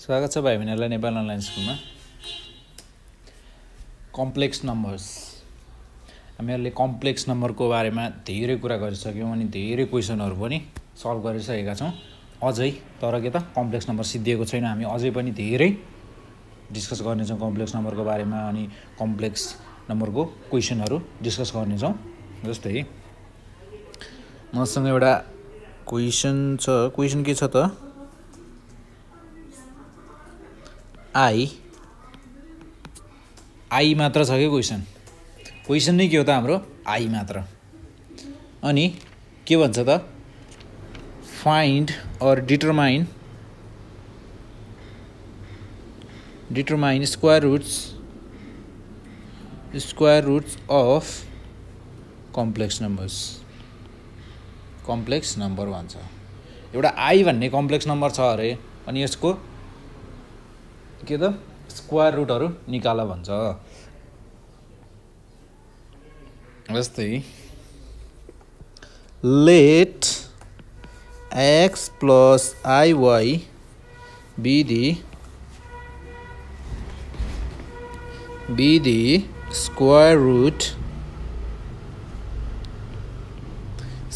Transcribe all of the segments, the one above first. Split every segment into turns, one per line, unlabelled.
स्वागत छ भाइ बहिनीहरूलाई नेपाल अनलाइन स्कुलमा कम्प्लेक्स नम्बर्स हामीहरूले कम्प्लेक्स नम्बरको बारेमा धेरै कुरा गरिसक्यौँ अनि धेरै क्वेसनहरू पनि सल्भ गरिसकेका छौँ अझै तर के त कम्प्लेक्स नम्बर सिद्धिएको छैन हामी अझै पनि धेरै डिस्कस गर्नेछौँ कम्प्लेक्स नम्बरको बारेमा अनि कम्प्लेक्स नम्बरको क्वेसनहरू डिस्कस गर्नेछौँ जस्तै मसँग एउटा क्वेसन छ क्वेसन के छ त आई आई मात्र छ क्या क्वेसन क्वेसन नै के हो त हाम्रो आई मात्र अनि के भन्छ त find or determine determine square roots square roots of complex numbers complex number भन्छ एउटा आई भन्ने कम्प्लेक्स नम्बर छ अरे अनि यसको के त स्क्वायर रुटहरू निकाल भन्छ जस्तै लेट एक्स प्लस आइवाई बिदी बिदी square root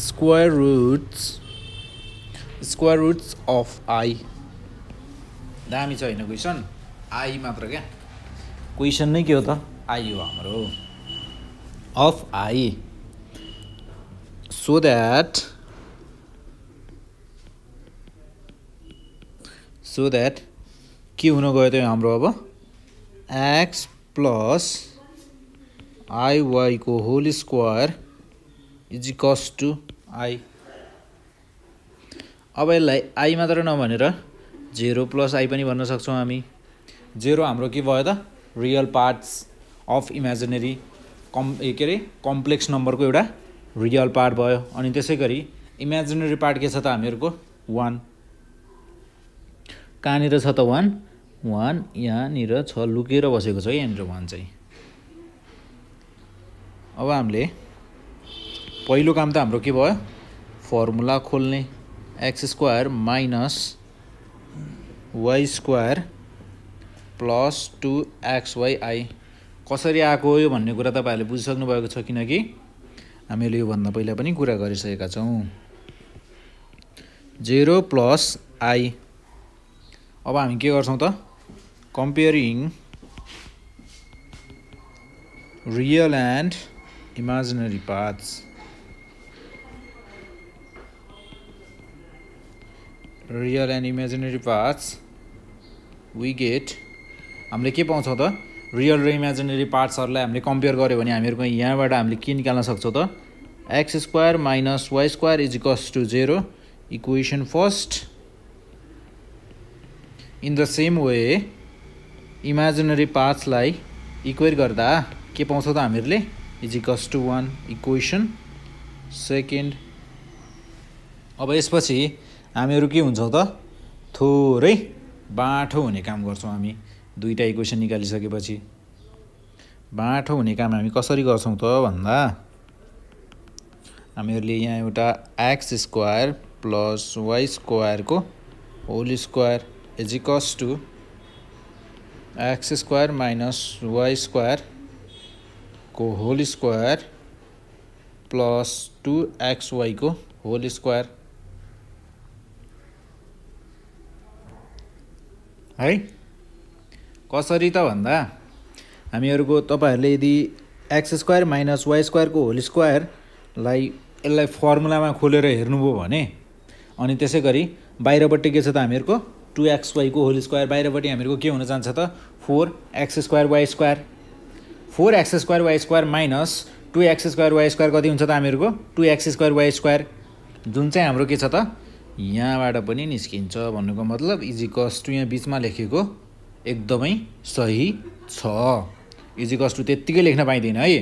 square roots square roots of i दामी छ होइन क्वेसन आई मात्र क्या क्वेसन नै के हो त आई हो हाम्रो of i so that so that के हुन गयो त हाम्रो अब एक्स प्लस आइवाईको whole square is equals to i अब यसलाई आई मात्र नभनेर जेरो प्लस आई पनि भन्न सक्छौँ हामी जेरो हाम्रो के भयो त रियल पार्ट्स अफ इमेजिनेरी कम् के अरे कम्प्लेक्स नम्बरको एउटा रियल पार्ट भयो अनि त्यसै गरी इमेजिनेरी पार्ट के छ त हामीहरूको वान कहाँनिर छ त वान वान यहाँनिर छ लुकेर बसेको छ है यहाँनिर वान चाहिँ अब हामीले पहिलो काम त हाम्रो के भयो फर्मुला खोल्ने x square minus y square plus two x y i कसरी आएको यो भन्ने कुरा तपाईँहरूले बुझिसक्नु भएको छ किनकि हामीले योभन्दा पहिला पनि कुरा गरिसकेका छौँ जेरो प्लस आई अब हामी के गर्छौँ त comparing real and imaginary parts real and imaginary parts we get हामीले के पाउँछौँ त रियल र इमेजिनेरी पार्ट्सहरूलाई हामीले कम्पेयर गऱ्यो भने हामीहरूको यहाँबाट हामीले के निकाल्न सक्छौँ त x square minus y square is equals to zero equation first in the same way imaginary पार्ट्सलाई इक्वेट गर्दा के पाउँछौँ त हामीहरूले is equals to one equation second अब यसपछि हामीहरू के हुन्छौँ त थोरै बाठो हुने काम गर्छौँ हामी दुईवटा इक्वेसन निकालिसकेपछि बाठो हुने काम हामी कसरी गर्छौँ त भन्दा हामीहरूले यहाँ एउटा एक्स स्क्वायर प्लस वाइ स्क्वायरको whole square is equals to x square minus y स्क्वायरको whole square plus two x वाइको होल स्क्वायर है कसरी त भन्दा हामीहरूको तपाईँहरूले यदि एक्स स्क्वायर माइनस वाइ स्क्वायरको होल स्क्वायरलाई यसलाई फर्मुलामा खोलेर हेर्नुभयो भने अनि त्यसै गरी बाहिरपट्टि के छ त हामीहरूको टु एक्स वाईको होल स्क्वायर बाहिरपट्टि हामीहरूको के हुन जान्छ त four x square y square four x square y square minus two x square y square कति हुन्छ त हामीहरूको two x square y square जुन चाहिँ हाम्रो के छ त यहाँबाट पनि निस्किन्छ भन्नुको मतलब इजिकस टु यहाँ बिचमा लेखेको एकदमै सही छ इजिकस टु त्यत्तिकै लेख्न पाइँदैन है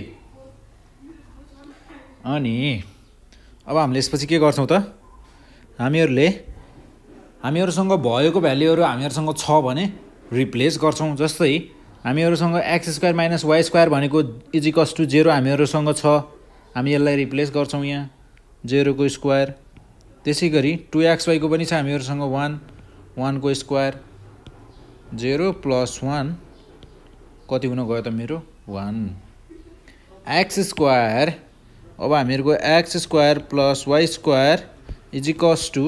अनि अब हामीले यसपछि के गर्छौँ त हामीहरूले हामीहरूसँग भएको भ्याल्युहरू हामीहरूसँग छ भने रिप्लेस गर्छौँ जस्तै हामीहरूसँग x square minus y square भनेको इजिकस टु जेरो हामीहरूसँग छ हामी यसलाई रिप्लेस गर्छौँ यहाँ जेरोको स्क्वायर त्यसै गरी टु एक्स वाईको पनि छ हामीहरूसँग वान वानको स्क्वायर जेरो प्लस वान कति हुन गयो त मेरो वान एक्स स्क्वायर अब हामीहरूको x square plus y square इजिकस to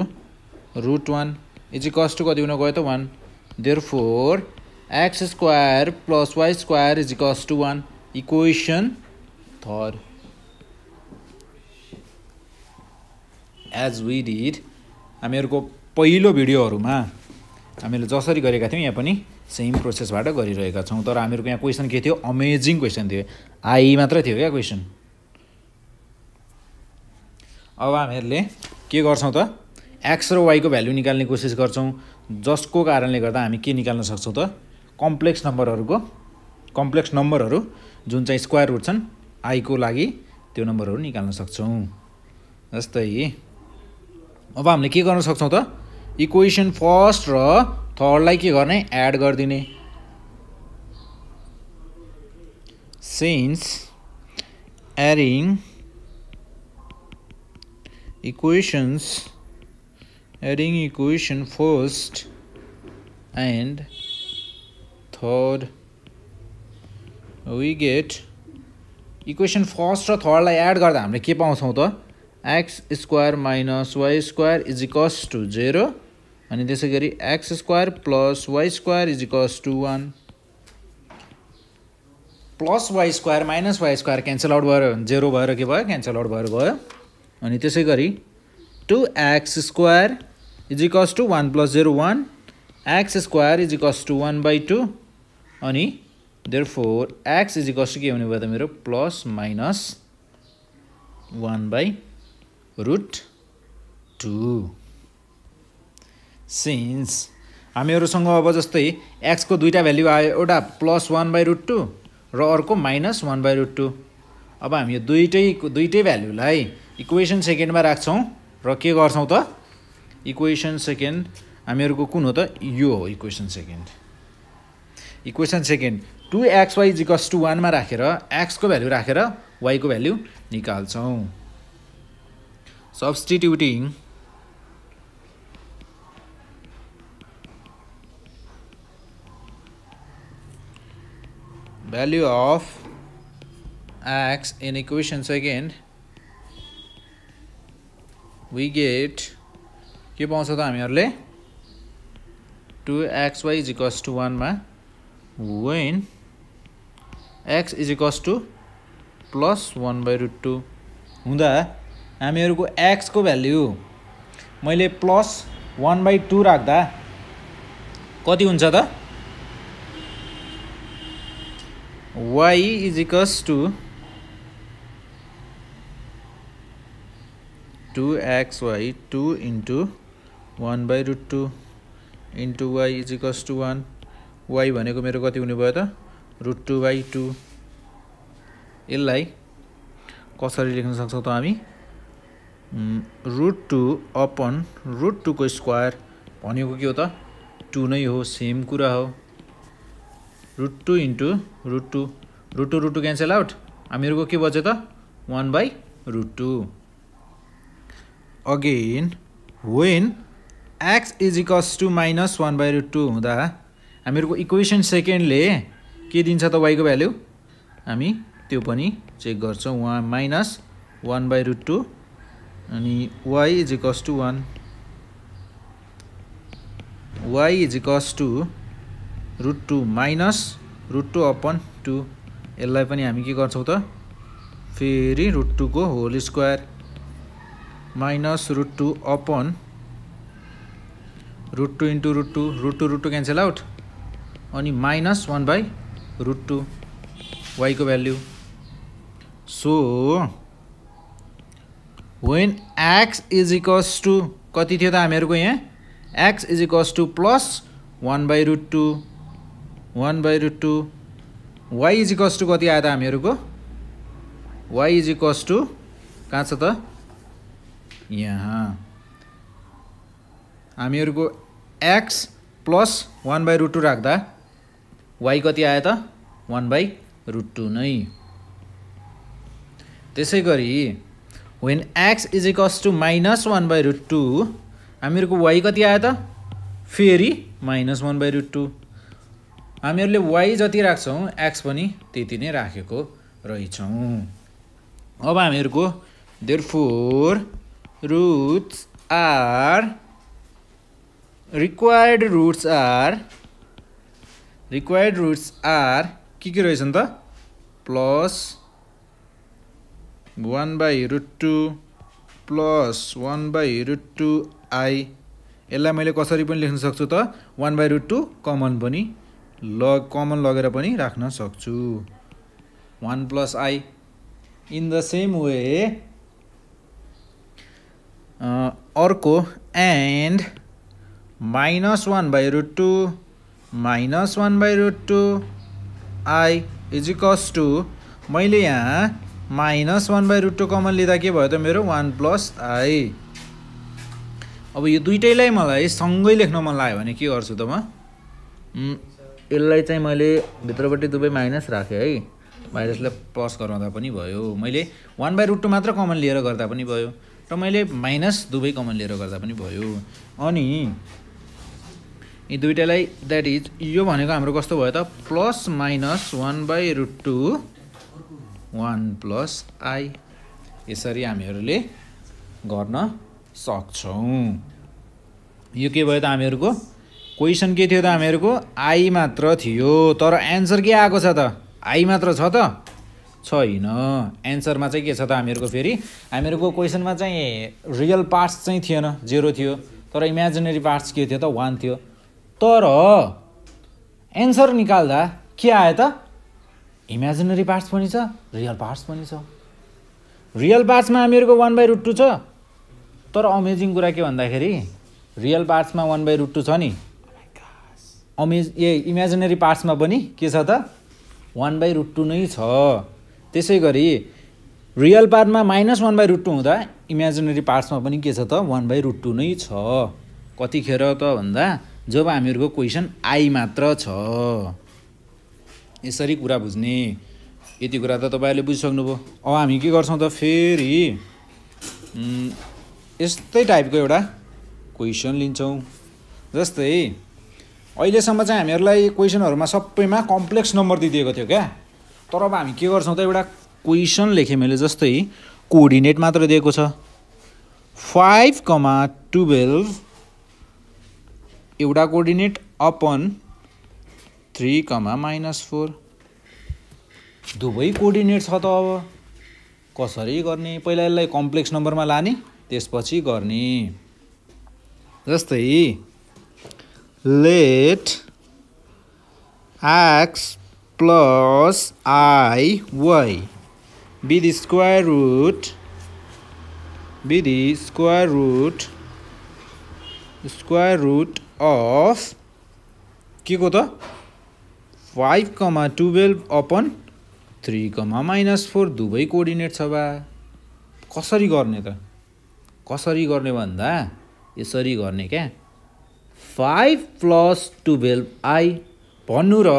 root one is equals to कति हुन गयो त one there four x square plus y square इजिकस to one equation third as we did हामीहरूको पहिलो भिडियोहरूमा हामीले जसरी गरेका थियौँ यहाँ पनि सेम प्रोसेसबाट गरिरहेका छौँ तर हामीहरूको यहाँ क्वेसन के थियो अमेजिङ क्वेसन थियो आई मात्रै थियो क्या क्वेसन अब हामीहरूले के गर्छौँ त एक्स र वाईको भ्यालु निकाल्ने कोसिस गर्छौँ जसको कारणले गर्दा हामी के निकाल्न सक्छौँ त कम्प्लेक्स नम्बरहरूको कम्प्लेक्स नम्बरहरू जुन चाहिँ स्क्वायर रुट छन् आईको लागि त्यो नम्बरहरू निकाल्न सक्छौँ जस्तै अब हामीले के गर्न सक्छौँ त इक्वेसन फर्स्ट र थर्डलाई के गर्ने एड गरिदिने सिन्स एरिङ equations adding equation first and third we get equation first र थर्डलाई एड गर्दा हामीले के पाउँछौँ त x square minus y square is equals to zero अनि त्यसै गरी x square plus y square is equals to one plus y square minus y square cancel out भयो जेरो भएर के भयो क्यान्सल आउट भएर भयो अनि त्यसै गरी two x square is equals to one plus zero one x square is equals to one by two अनि there four x is equals to के हुने भयो त मेरो plus minus one by root two since हामीहरूसँग अब जस्तै एक्सको दुईवटा भेल्यु आयो एउटा plus one by root two र अर्को minus one by root two अब हामी यो दुइटै दुइटै भेल्युलाई इक्वेसन सेकेन्डमा राख्छौँ र के गर्छौँ त इक्वेसन सेकेन्ड हामीहरूको कुन हो त यो हो equation second equation second two x y जिकस टु वानमा राखेर एक्सको भेल्यु राखेर वाइको भेल्यु निकाल्छौँ सब्सटिट्युटिङ value of x in equation second we get के पाउँछ त हामीहरूले two x y is equals to वानमा when x is equals to plus one by root two हुँदा हामीहरूको एक्सको भ्याल्यु मैले प्लस वान बाई टू राख्दा कति हुन्छ त y is equals to 2xy 2 into 1 by root 2 into y is equals to one y भनेको मेरो कति हुने भयो त रुट टू बाई टू यसलाई कसरी लेख्न सक्छौँ त हामी रुट टु अपन रुट टूको स्क्वायर भनेको के हो त टु नै हो सेम कुरा हो root two into root two root two root two cancel out हामीहरूको के बच्यो त one by root two again when x is equals to minus one by root two हुँदा हामीहरूको इक्वेसन सेकेन्डले के दिन्छ त वाइको भ्याल्यु हामी त्यो पनि चेक गर्छौँ वा minus one by root two अनि y is equals to one y is equals to root two minus root two upon two यसलाई पनि हामी के गर्छौँ त फेरि रुट टूको whole square minus root two upon root two into root two root two root two cancel out अनि minus one by root two वाइको value so when x is equals to कति थियो त हामीहरूको यहाँ x is equals to plus one by root two one by root two y is equals to कति आयो त हामीहरूको वाइ इज इक्वस टू कहाँ छ त यहाँ हामीहरूको x plus one by root two राख्दा वाइ कति आयो त वान बाई रुट टू नै त्यसै गरी when x is equals to minus one by root two हामीहरूको वाइ कति आयो त फेरि minus one by root two हामीहरूले वाइ जति राख्छौँ एक्स पनि त्यति नै राखेको रहेछौँ अब हामीहरूको there four roots are required roots are required roots are के के रहेछन् त plus one by root two plus one by root two i यसलाई मैले कसरी पनि लेख्न सक्छु त one by root two common पनि लग कमन लगेर पनि राख्न सक्छु one plus i in the same way अर्को and minus one by root two minus one by root two i equals two मैले यहाँ minus one by root two common लिँदा के भयो त मेरो वान प्लस आई अब यो दुइटैलाई मलाई सँगै लेख्न मन लाग्यो भने के गर्छु त म यसलाई चाहिँ मैले भित्रपट्टि दुवै माइनस राखेँ है माइनसलाई प्लस गराउँदा पनि भयो मैले वान बाई रुट टू मात्र कमन लिएर गर्दा पनि भयो र मैले माइनस दुवै कमन लिएर गर्दा पनि भयो अनि यी दुइटालाई द्याट इज यो भनेको हाम्रो कस्तो भयो त plus minus one by root two one plus i यसरी हामीहरूले गर्न सक्छौँ यो के भयो त हामीहरूको क्वेसन के थियो त हामीहरूको आई मात्र थियो तर एन्सर के आएको छ त आई मात्र छ त छैन एन्सरमा चाहिँ के छ त हामीहरूको फेरि हामीहरूको क्वेसनमा चाहिँ रियल पार्ट्स चाहिँ थिएन जेरो थियो तर इमेजिनेरी पार्ट्स के थियो त वान थियो तर एन्सर निकाल्दा के आयो त इमेजिनेरी पार्ट्स पनि छ रियल पार्ट्स पनि छ रियल पार्ट्समा हामीहरूको वान बाई रुट टू छ तर अमेजिङ कुरा के भन्दाखेरि रियल पार्ट्समा वान बाई रुट टू छ नि अमेज ए इमेजिनेरी पार्ट्समा पनि के छ त वान बाई रुट टू नै छ त्यसै गरी रियल पार्टमा minus one by root two हुँदा इमेजिनेरी पार्ट्समा पनि के छ त वान बाई रुट टू नै छ कतिखेर त भन्दा जब हामीहरूको क्वेसन आई मात्र छ यसरी कुरा बुझ्ने यति कुरा त तपाईँहरूले बुझिसक्नुभयो अब हामी के गर्छौँ त फेरि यस्तै टाइपको एउटा क्वेसन लिन्छौँ जस्तै अहिलेसम्म चाहिँ हामीहरूलाई क्वेसनहरूमा सबैमा कम्प्लेक्स नम्बर दिइदिएको थियो क्या तर अब हामी के गर्छौँ त एउटा क्वेसन लेखेँ मैले जस्तै कोअर्डिनेट मात्र दिएको छ फाइभ कमा टुवेल्भ एउटा coordinate upon three comma minus four दुवै कोअर्डिनेट छ त अब कसरी गर्ने पहिला यसलाई कम्प्लेक्स नम्बरमा लाने त्यसपछि गर्ने जस्तै let x plus i y with square root with square root square root of के को त five comma twelve upon three comma minus four दुवै कोअर्डिनेट छ बा कसरी गर्ने त कसरी गर्ने भन्दा यसरी गर्ने क्या फाइभ प्लस टुवेल्भ आई भन्नु र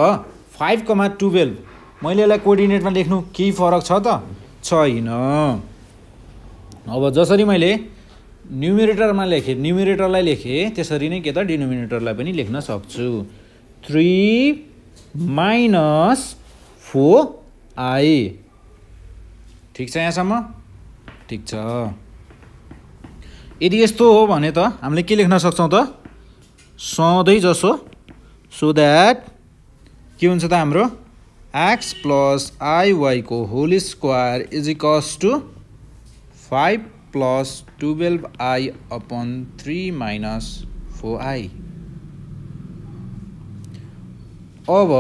फाइभकोमा टुवेल्भ मैले यसलाई कोर्डिनेटमा लेख्नु केही फरक छ त छैन अब जसरी मैले न्युमिरेटरमा लेखेँ न्युमिरेटरलाई लेखेँ त्यसरी नै के त डिनोमिनेटरलाई पनि लेख्न सक्छु थ्री माइनस फोर आई ठिक छ यहाँसम्म ठिक छ यदि यस्तो हो भने त हामीले के लेख्न सक्छौँ त जसो सो द्याट के हुन्छ त हाम्रो एक्स प्लस आइवाईको whole square is equals to five plus twelve i upon three minus four i अब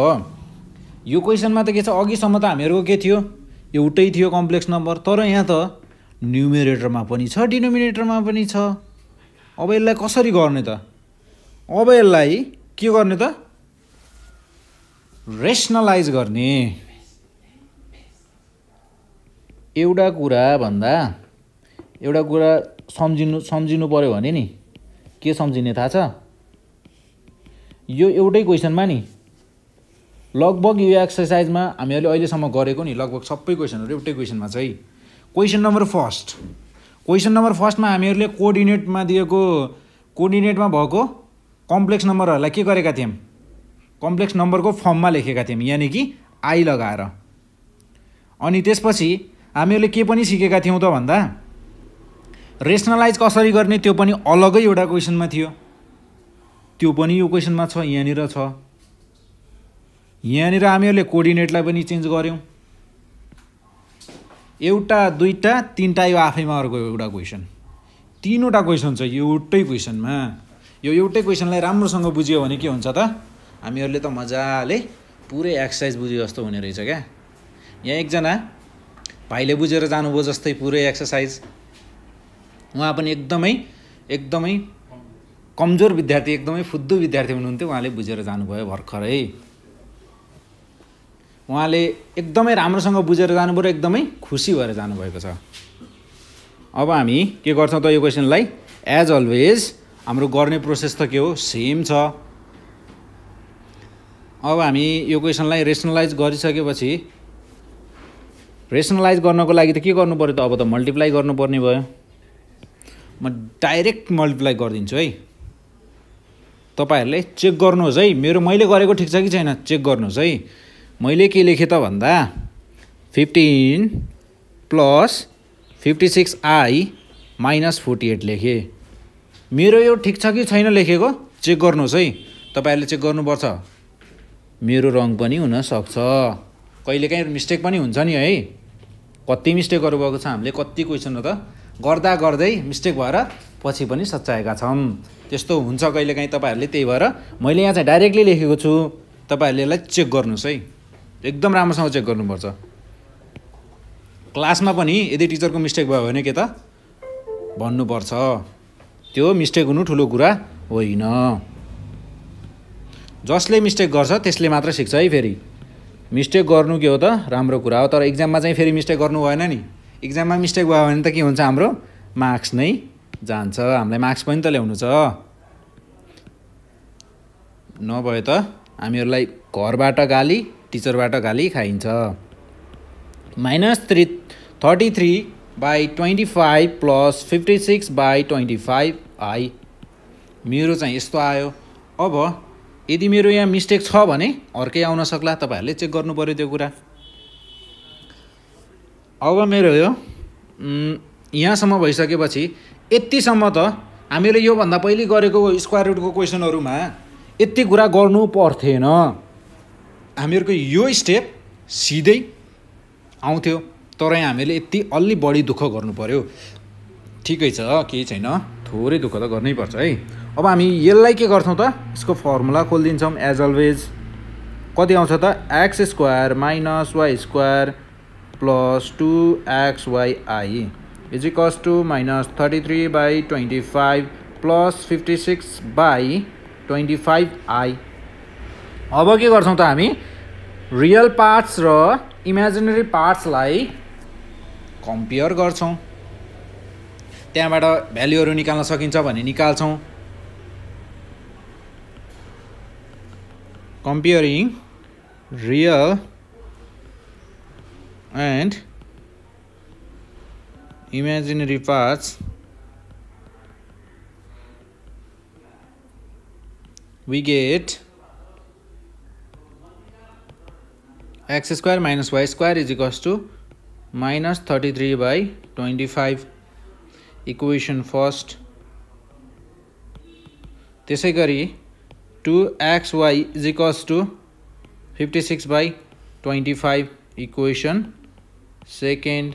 यो क्वेसनमा त के छ अघिसम्म त हामीहरूको के थियो एउटै थियो कम्प्लेक्स नम्बर तर यहाँ त न्युमिरेटरमा पनि छ डिनोमिनेटरमा पनि छ अब यसलाई कसरी गर्ने त अब यसलाई के गर्ने त रेसनलाइज गर्ने एउटा कुरा भन्दा एउटा कुरा सम्झिनु सम्झिनु पऱ्यो भने नि के सम्झिने थाहा छ यो एउटै क्वेसनमा नि लगभग यो एक्सर्साइजमा हामीहरूले अहिलेसम्म गरेको नि लगभग सबै क्वेसनहरू एउटै क्वेसनमा चाहिँ question number first question number फर्स्टमा हामीहरूले कोअर्डिनेटमा दिएको कोअर्डिनेटमा भएको कम्प्लेक्स नम्बरहरूलाई के गरेका थियौँ कम्प्लेक्स नम्बरको फर्ममा लेखेका थियौँ यानि कि आई लगाएर अनि त्यसपछि हामीहरूले के पनि सिकेका थियौँ त भन्दा रेसनलाइज कसरी गर्ने त्यो पनि अलगै एउटा क्वेसनमा थियो त्यो पनि यो क्वेसनमा छ यहाँनिर छ यहाँनिर हामीहरूले कोर्डिनेटलाई पनि चेन्ज गऱ्यौँ एउटा दुईवटा तिनवटा यो आफैमा अर्को एउटा क्वेसन तिनवटा क्वेसन छ एउटै क्वेसनमा यो एउटै क्वेसनलाई राम्रोसँग बुझ्यो भने के हुन्छ त हामीहरूले त मजाले पुरै एक्सर्साइज बुझ्यो जस्तो हुने रहेछ क्या यहाँ एकजना भाइले बुझेर जानुभयो जस्तै पुरै एक्सर्साइज उहाँ पनि एकदमै एकदमै कमजोर विद्यार्थी एकदमै फुद्दु विद्यार्थी हुनुहुन्थ्यो उहाँले बुझेर जानुभयो भर्खरै उहाँले एकदमै राम्रोसँग बुझेर जानुभयो र एकदमै खुसी भएर जानुभएको छ अब हामी के गर्छौँ त यो क्वेसनलाई एज अलवेज हाम्रो गर्ने प्रोसेस त के हो सेम छ अब हामी यो क्वेसनलाई रेसनलाइज गरिसकेपछि रेसनलाइज गर्नको लागि त के गर्नु पऱ्यो त अब त मल्टिप्लाई गर्नुपर्ने भयो म डाइरेक्ट मल्टिप्लाई गरिदिन्छु है तपाईँहरूले चेक गर्नुहोस् है मेरो मैले गरेको ठिक छ कि छैन चेक गर्नुहोस् है मैले के लेखेँ त भन्दा fifteen plus fifty six i minus forty eight लेखेँ मेरो यो ठिक छ कि छैन लेखेको चेक गर्नुहोस् है तपाईँहरूले चेक गर्नुपर्छ मेरो रङ पनि हुनसक्छ कहिलेकाहीँ मिस्टेक पनि हुन्छ नि है कति मिस्टेकहरू भएको छ हामीले कति क्वेसनहरू त गर्दा गर्दै मिस्टेक भएर पछि पनि सच्याएका छौँ त्यस्तो हुन्छ कहिलेकाहीँ तपाईँहरूले त्यही भएर मैले यहाँ चाहिँ डाइरेक्टली लेखेको छु तपाईँहरूले यसलाई चेक गर्नुहोस् है एकदम राम्रोसँग चेक गर्नुपर्छ क्लासमा पनि यदि टिचरको मिस्टेक भयो भने के त भन्नुपर्छ त्यो मिस्टेक हुनु ठुलो कुरा होइन जसले मिस्टेक गर्छ त्यसले मात्र सिक्छ है फेरि मिस्टेक गर्नु के हो त राम्रो कुरा हो तर इक्जाममा चाहिँ फेरि मिस्टेक गर्नु भएन नि इक्जाममा मिस्टेक भयो भने त के हुन्छ हाम्रो मार्क्स नै जान्छ हामीलाई मार्क्स पनि त ल्याउनु छ नभए त हामीहरूलाई घरबाट गाली टिचरबाट गाली खाइन्छ minus three thirty three by twenty five plus fifty six by twenty five i मेरो चाहिँ यस्तो आयो अब यदि मेरो यहाँ मिस्टेक छ भने अर्कै आउन सक्ला तपाईँहरूले चेक गर्नु पऱ्यो त्यो कुरा अब मेरो यो यहाँसम्म भइसकेपछि यतिसम्म त हामीले योभन्दा पहिले गरेको स्क्वायर रुटको क्वेसनहरूमा यति कुरा गर्नु पर्थेन हामीहरूको यो स्टेप सिधै आउँथ्यो तर यहाँ हामीले यति अलि बढी दुःख गर्नु पऱ्यो ठिकै छ केही छैन थोरै दुःख त गर्नैपर्छ है अब हामी यसलाई के गर्छौँ त यसको फर्मुला खोलिदिन्छौँ एज अलवेज कति आउँछ त x square minus y square plus two x y i i is equals to minus thirty three by twenty five plus fifty six by twenty five i अब के गर्छौँ त हामी रियल पार्ट्स र imaginary पार्ट्सलाई कम्पेयर गर्छौँ त्यहाँबाट भ्याल्युहरू निकाल्न सकिन्छ भने निकाल्छौँ comparing real and imaginary parts we get x square minus y square is minus 33 by 25 equation first त्यसै गरी two x y is equals to fifty six by twenty five equation second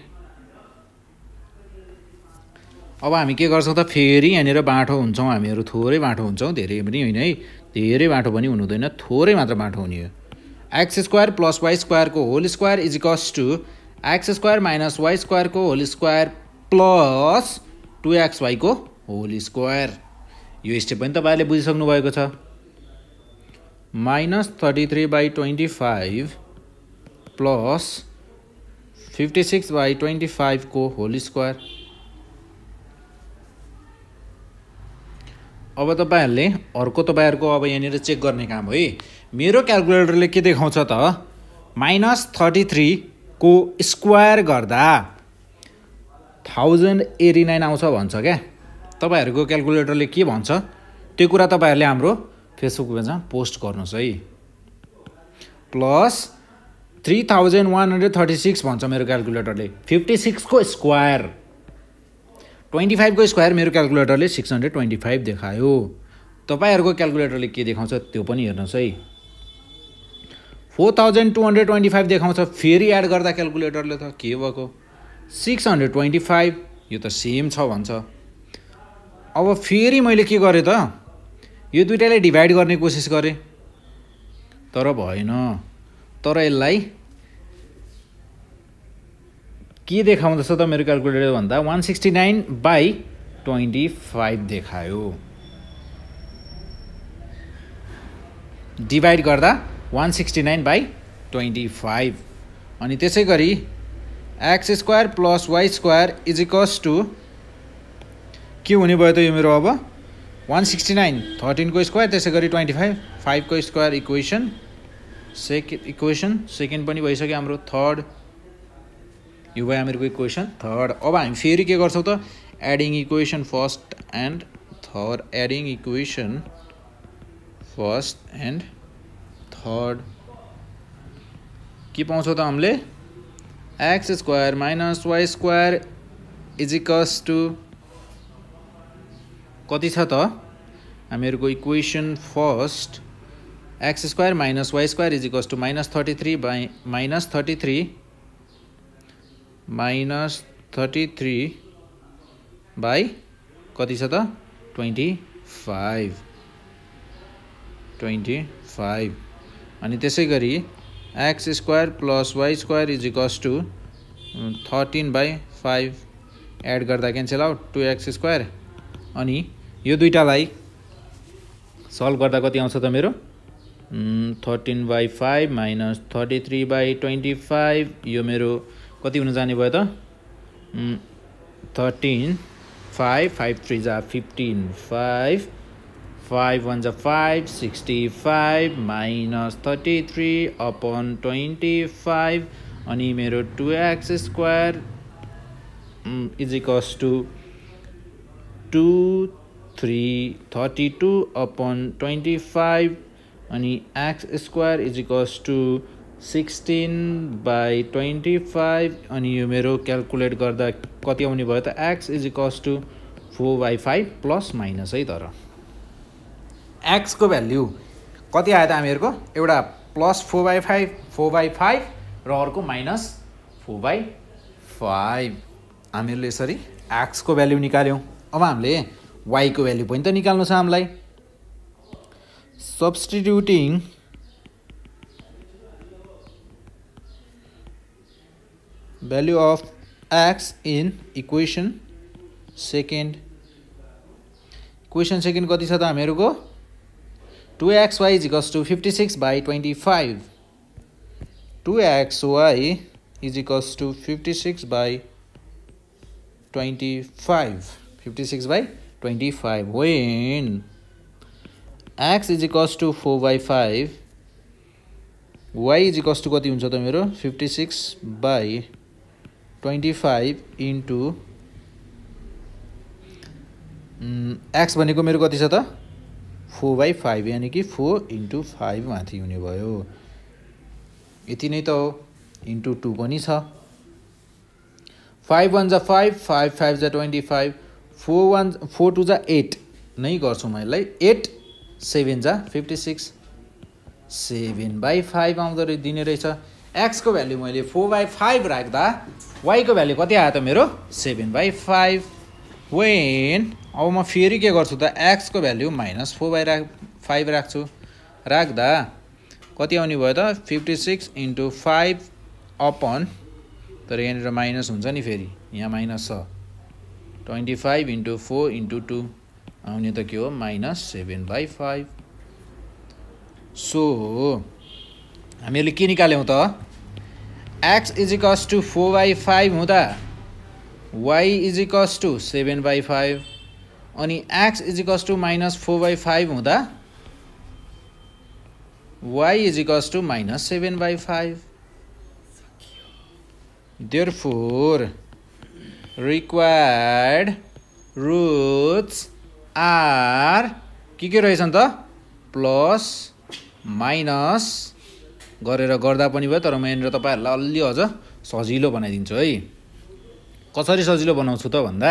अब हामी के गर्छौँ त फेरि यहाँनिर बाटो हुन्छौँ हामीहरू थोरै बाटो हुन्छौँ धेरै पनि होइन है धेरै बाटो पनि हुनुहुँदैन थोरै मात्र बाटो हुने हो एक्स स्क्वायर प्लस वाइ स्क्वायरको whole square equals to x square minus y स्क्वायरको whole square plus two x वाईको होल स्क्वायर यो स्टेप पनि तपाईँहरूले बुझिसक्नु भएको छ minus thirty three by twenty five plus fifty six by twenty फाइभको होल स्क्वायर अब तपाईँहरूले अर्को तपाईँहरूको अब यहाँनिर चेक गर्ने काम हो है मेरो क्यालकुलेटरले के देखाउँछ त माइनस थर्टी थ्री को स्क्वायर गर्दा थाउजन्ड एटी नाइन आउँछ भन्छ क्या तपाईँहरूको क्यालकुलेटरले के भन्छ त्यो कुरा तपाईँहरूले हाम्रो फेसबुक पेजमा पोस्ट गर्नुहोस् है plus three thousand one hundred thirty six भन्छ मेरो क्यालकुलेटरले फिफ्टी सिक्सको स्क्वायर ट्वेन्टी फाइभको स्क्वायर मेरो क्यालकुलेटरले सिक्स हन्ड्रेड ट्वेन्टी फाइभ देखायो तपाईँहरूको क्यालकुलेटरले के देखाउँछ त्यो पनि हेर्नुहोस् है four thousand two hundred twenty five देखाउँछ फेरि एड गर्दा क्यालकुलेटरले त के भएको सिक्स हन्ड्रेड ट्वेन्टी फाइभ यो त सेम छ भन्छ अब फेरि मैले के गरेँ त यो दुइटालाई डिभाइड गर्ने कोसिस गरेँ तर भएन तर यसलाई के देखाउँदछ त मेरो क्यालकुलेटर भन्दा one sixty nine by twenty five देखायो डिभाइड गर्दा one sixty nine by twenty five अनि त्यसै गरी x square plus y square इजिकस to के हुने भयो त यो मेरो अब वान सिक्सटी नाइन थर्टिनको स्क्वायर त्यसै गरी ट्वेन्टी फाइभ फाइभको square equation second equation second पनि भइसक्यो हाम्रो थर्ड यो भयो हामीहरूको इक्वेसन थर्ड अब हामी फेरि के गर्छौँ त adding equation first and third adding equation first and third के पाउँछौँ त हामीले x square minus y square इजिकस to कति छ त हामीहरूको equation first x square minus y square equals to minus thirty three by minus thirty three minus thirty three by कति छ त ट्वेन्टी फाइभ ट्वेन्टी फाइभ अनि त्यसै गरी x square plus y square is equals to thirteen by five add गर्दा cancel out two x square अनि यो दुइटालाई सल्भ गर्दा कति आउँछ त मेरो thirteen by five minus thirty three by twenty five यो मेरो कति हुन जाने भयो त थर्टिन फाइभ फाइभ थ्री जा फिफ्टिन फाइभ फाइभ भन्छ five sixty five minus thirty three upon twenty five अनि मेरो two x square is equals to two three thirty two upon twenty five अनि x square is equals to sixteen by twenty five अनि यो मेरो calculate गर्दा कति आउने भयो त x is equals to four by five plus minus है तर एक्सको भ्याल्यु कति आयो त हामीहरूको एउटा plus four by five four by five र अर्को माइनस फोर बाई फाइभ हामीहरूले यसरी एक्सको भ्याल्यु निकाल्यौँ अब हामीले वाइको भ्याल्यु पनि त निकाल्नु छ हामीलाई substituting value of x in equation second equation second कति छ त हामीहरूको 2xy is equals to 56 by 25 2xy is equals to 56 by 25 56 by 25 when x is equals to 4 by 5 y is equals to मेरो 56 by 25 into x बनेको मेरो कति छ त फोर बाई फाइभ यानि कि फोर इन्टु फाइभ माथि हुने भयो यति नै त हो इन्टु टू पनि छ फाइभ वान जा फाइभ फाइभ फाइभ जा twenty five four one four two जा एट नै गर्छौँ यसलाई एट सेभेन जा fifty six seven by five आउँदो रहे दिने रहेछ एक्सको भ्याल्यु मैले फोर बाई फाइभ राख्दा वाईको भ्याल्यु कति आयो त मेरो सेभेन बाई फाइभ वेन अब म फेरि के गर्छु त एक्सको भ्याल्यु माइनस फोर बाई राख फाइभ राख्छु राख्दा कति आउने भयो त fifty six into five upon तर यहाँनिर माइनस हुन्छ नि फेरि यहाँ माइनस छ twenty five into four into two आउने त के हो minus seven by five so हामीहरूले के निकाल्यौँ त x equals to four by five हुँदा y is equals to seven by five अनि x is equals to minus four by five हुँदा y is equals to minus seven by five there four required roots are के के रहेछन् त plus minus गरेर गर्दा पनि भयो तर म यहाँनिर तपाईँहरूलाई अलि अझ सजिलो बनाइदिन्छु है कसरी सजिलो बनाउँछु त भन्दा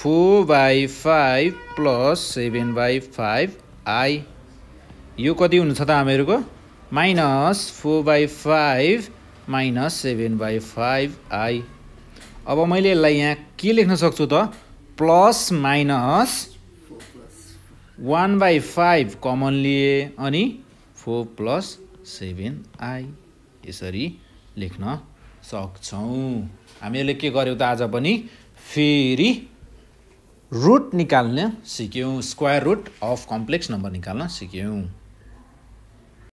four by five plus seven by five i यो कति हुनु छ त हामीहरूको minus four by five minus seven by five i अब मैले यसलाई यहाँ के लेख्न सक्छु त plus minus one by five common लिएँ अनि फोर प्लस सेभेन आई यसरी लेख्न सक्छौँ हामीहरूले के गर्यौँ त आज पनि फेरि रुट निकाल्न सिक्यौँ square root of complex number निकाल्न सिक्यौँ